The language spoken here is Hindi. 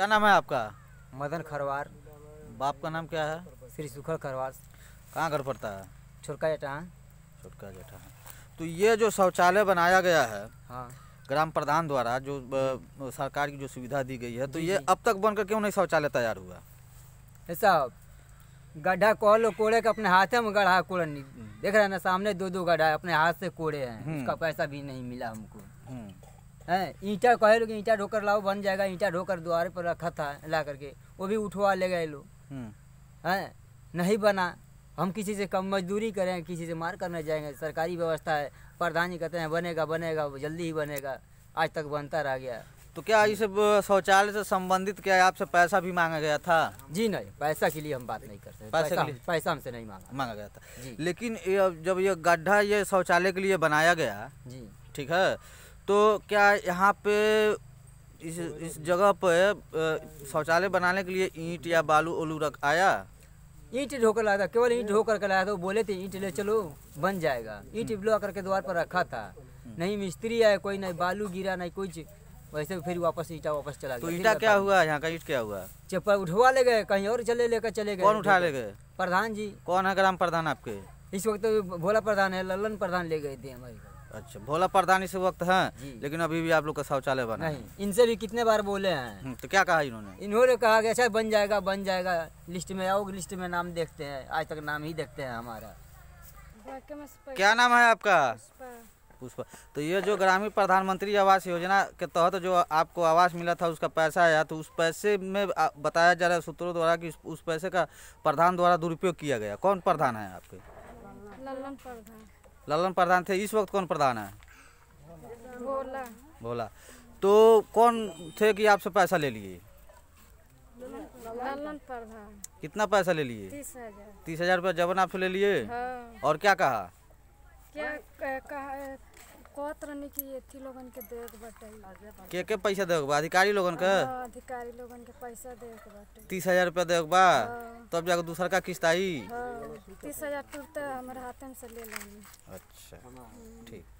क्या नाम है आपका मदन खरवार बाप का नाम क्या है श्री सुखर खरवार कहाँ घर पड़ता है छोटका जटाहा छोटका है तो ये जो शौचालय बनाया गया है हाँ ग्राम प्रधान द्वारा जो सरकार की जो सुविधा दी गई है तो ये अब तक बनकर क्यों नहीं शौचालय तैयार हुआ ऐसा गड्ढा लो कोड़े का अपने हाथ में गढ़ा कोड़े देख रहे हैं ना सामने दो दो गड्ढा अपने हाथ से कोड़े हैं हम्म। उसका पैसा भी नहीं मिला हमको है ईंटा कहे लोग ईंटा ढोकर लाओ बन जाएगा ईंटा ढोकर द्वार पर रखा था ला करके वो भी उठवा ले गए लोग हम्म। हैं नहीं बना हम किसी से कम मजदूरी करें किसी से मार करने जाएंगे सरकारी व्यवस्था है प्रधान जी कहते हैं बनेगा बनेगा जल्दी ही बनेगा आज तक बनता रह गया तो क्या इस शौचालय से संबंधित क्या आपसे पैसा भी मांगा गया था जी नहीं पैसा के लिए हम बात नहीं करते पैसा लिए। पैसा हमसे नहीं मांगा मांगा गया था लेकिन जब ये गड्ढा ये शौचालय के लिए बनाया गया जी ठीक है तो क्या यहाँ पे इस इस जगह पे शौचालय बनाने के लिए ईंट या बालू उलू रख आया ईंट ढोकर लाया था केवल ईंट ढोकर के लाया था वो बोले थे ईंट ले चलो बन जाएगा ईंट ब्लॉ करके द्वार पर रखा था हम्म। नहीं मिस्त्री आए कोई नहीं बालू गिरा नहीं कुछ वैसे फिर वापस ईटा वापस चला तो गया तो ईटा क्या हुआ यहाँ का ईट क्या हुआ चप्पल उठवा ले गए कहीं और चले लेकर चले गए कौन उठा ले गए प्रधान जी कौन है ग्राम प्रधान आपके इस वक्त तो भोला प्रधान है ललन प्रधान ले गए थे हमारे अच्छा भोला प्रधान इस वक्त है लेकिन अभी भी आप लोग का शौचालय बना नहीं इनसे भी कितने बार बोले हैं हम्म, तो क्या कहा इन्होंने इन्होंने कहा कि अच्छा बन जाएगा बन जाएगा लिस्ट में आओ लिस्ट में नाम देखते हैं आज तक नाम ही देखते हैं हमारा क्या नाम है आपका पुष्पा तो ये जो ग्रामीण प्रधानमंत्री आवास योजना के तहत जो आपको आवास मिला था उसका पैसा आया तो उस पैसे में बताया जा रहा है सूत्रों द्वारा कि उस पैसे का प्रधान द्वारा दुरुपयोग किया गया कौन प्रधान है आपके ललन प्रधान ललन प्रधान थे इस वक्त कौन प्रधान है भोला भोला तो कौन थे कि आपसे पैसा ले लिए कितना पैसा ले लिए तीस हजार रुपया जबन आपसे ले लिए हाँ। और क्या कहा क्या कहा कहत लोगन के देख बटे के के पैसा देख बा अधिकारी लोगन के हाँ, अधिकारी लोगन के पैसा देख बटे तीस हजार रुपया देख बा हाँ। तब जाकर दूसर का किस्त आई हाँ, तीस हजार टूटते हमारे हाथ में से ले लेंगे अच्छा ठीक